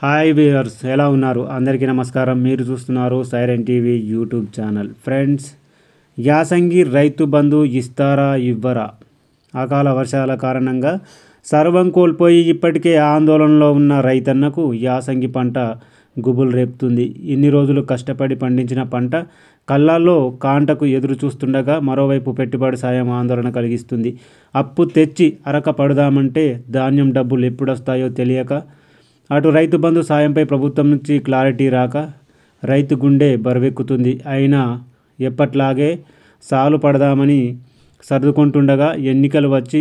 hi viewers ఎలా ఉన్నారు అందరికీ నమస్కారం మీరు చూస్తున్నారు Siren TV YouTube channel friends యాసంగి రైతు బంధు ఇస్తారా ఇవ్వరా అకాల వర్షాల కారణంగా సర్వం కోల్పోయి ఇప్పటికే ఆందోళనలో ఉన్న రైతన్నకు యాసంగి పంట గుబులు రేపుతుంది ఇన్ని రోజులు కష్టపడి పండించిన పంట కళ్ళాల్లో కాంటకు ఎదురు చూస్తుండగా మరోవైపు పెట్టుబడి సాయం ఆందోళన కలిగిస్తుంది అప్పు తెచ్చి అరక పడదామంటే ధాన్యం డబ్బులు ఎప్పుడొస్తాయో తెలియక అటు రైతు బంధు సాయంపై ప్రభుత్వం నుంచి క్లారిటీ రాక రైతు గుండె బరువెక్కుతుంది అయినా ఎప్పట్లాగే సాలు పడదామని సర్దుకుంటుండగా ఎన్నికలు వచ్చి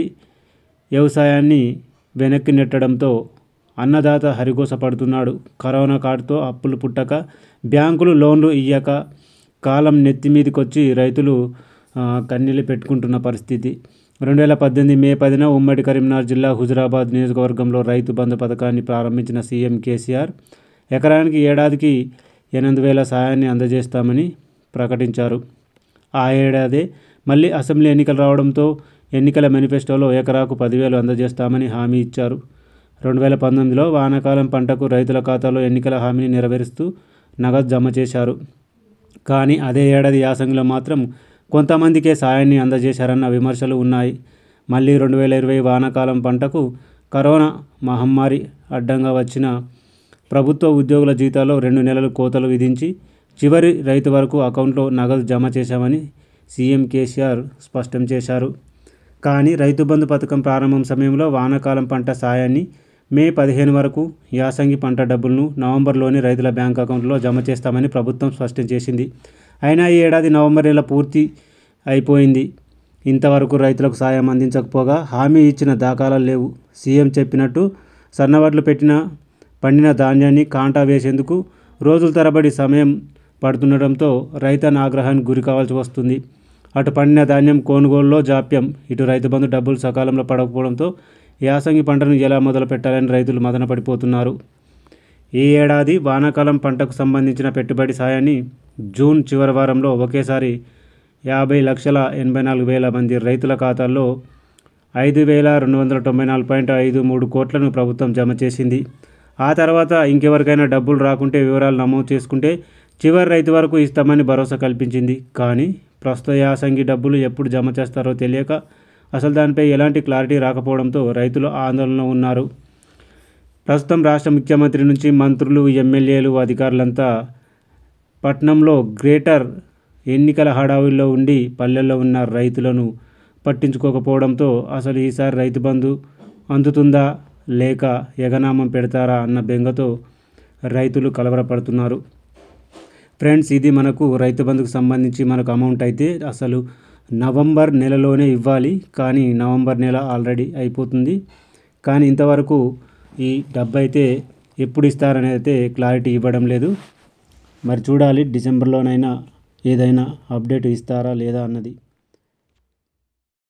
వ్యవసాయాన్ని వెనక్కి నెట్టడంతో అన్నదాత హరిగోసపడుతున్నాడు కరోనా కార్డుతో అప్పులు పుట్టక బ్యాంకులు లోన్లు ఇయ్యక కాలం నెత్తి మీదకొచ్చి రైతులు కన్నీళ్ళు పెట్టుకుంటున్న పరిస్థితి రెండు వేల పద్దెనిమిది మే పదిన ఉమ్మడి కరీంనగర్ జిల్లా హుజురాబాద్ నియోజకవర్గంలో రైతు బంధు పథకాన్ని ప్రారంభించిన సీఎం కేసీఆర్ ఎకరానికి ఏడాదికి ఎనిమిది వేల సహాయాన్ని అందజేస్తామని ప్రకటించారు ఆ ఏడాదే మళ్ళీ అసెంబ్లీ ఎన్నికలు రావడంతో ఎన్నికల మేనిఫెస్టోలో ఎకరాకు పదివేలు అందజేస్తామని హామీ ఇచ్చారు రెండు వేల పంతొమ్మిదిలో వానాకాలం పంటకు రైతుల ఖాతాలో ఎన్నికల హామీని నెరవేరుస్తూ నగదు జమ చేశారు కానీ అదే ఏడాది యాసంగిలో మాత్రం కొంతమందికే సాయాన్ని అందజేశారన్న విమర్శలు ఉన్నాయి మళ్ళీ రెండు వేల ఇరవై వానాకాలం పంటకు కరోనా మహమ్మారి అడ్డంగా వచ్చిన ప్రభుత్వ ఉద్యోగుల జీతాల్లో రెండు నెలలు కోతలు విధించి చివరి రైతు వరకు అకౌంట్లో నగదు జమ చేశామని సీఎం కేసీఆర్ స్పష్టం చేశారు కానీ రైతు బంధు పథకం ప్రారంభం సమయంలో వానాకాలం పంట సాయాన్ని మే పదిహేను వరకు యాసంగి పంట డబ్బులను నవంబర్లోని రైతుల బ్యాంక్ అకౌంట్లో జమ చేస్తామని ప్రభుత్వం స్పష్టం చేసింది అయినా ఈ ఏడాది నవంబర్ నెల పూర్తి అయిపోయింది ఇంతవరకు రైతులకు సాయం అందించకపోగా హామీ ఇచ్చిన దాఖలాలు లేవు సీఎం చెప్పినట్టు సన్నవడ్లు పెట్టిన పండిన ధాన్యాన్ని కాంటా వేసేందుకు రోజుల తరబడి సమయం పడుతుండటంతో రైతన్న ఆగ్రహానికి గురి కావాల్సి వస్తుంది అటు పండిన ధాన్యం కొనుగోలులో జాప్యం ఇటు రైతు బంధు డబ్బులు సకాలంలో పడకపోవడంతో యాసంగి పంటను ఎలా మొదలు పెట్టాలని రైతులు మదన పడిపోతున్నారు ఈ ఏడాది వానాకాలం పంటకు సంబంధించిన పెట్టుబడి సాయాన్ని జూన్ చివరి వారంలో ఒకేసారి యాభై లక్షల ఎనభై నాలుగు వేల మంది రైతుల ఖాతాల్లో ఐదు వేల రెండు వందల తొంభై నాలుగు పాయింట్ ఐదు మూడు కోట్లను ప్రభుత్వం జమ చేసింది ఆ తర్వాత ఇంకెవరికైనా డబ్బులు రాకుంటే వివరాలు నమోదు చేసుకుంటే చివరి రైతు వరకు ఇస్తామని భరోసా కల్పించింది కానీ ప్రస్తుత యాసంగి డబ్బులు ఎప్పుడు జమ చేస్తారో తెలియక అసలు దానిపై ఎలాంటి క్లారిటీ రాకపోవడంతో రైతులు ఆందోళనలో ఉన్నారు ప్రస్తుతం రాష్ట్ర ముఖ్యమంత్రి నుంచి మంత్రులు ఎమ్మెల్యేలు అధికారులంతా పట్నంలో గ్రేటర్ ఎన్నికల హడావుల్లో ఉండి పల్లెల్లో ఉన్న రైతులను పట్టించుకోకపోవడంతో అసలు ఈసారి రైతు బంధు అందుతుందా లేక ఎగనామం పెడతారా అన్న బెంగతో రైతులు కలవరపడుతున్నారు ఫ్రెండ్స్ ఇది మనకు రైతు బంధుకు సంబంధించి మనకు అమౌంట్ అయితే అసలు నవంబర్ నెలలోనే ఇవ్వాలి కానీ నవంబర్ నెల ఆల్రెడీ అయిపోతుంది కానీ ఇంతవరకు ఈ డబ్బు అయితే ఎప్పుడు ఇస్తారనేది అయితే క్లారిటీ ఇవ్వడం లేదు మరి చూడాలి డిసెంబర్లోనైనా ఏదైనా అప్డేట్ ఇస్తారా లేదా అన్నది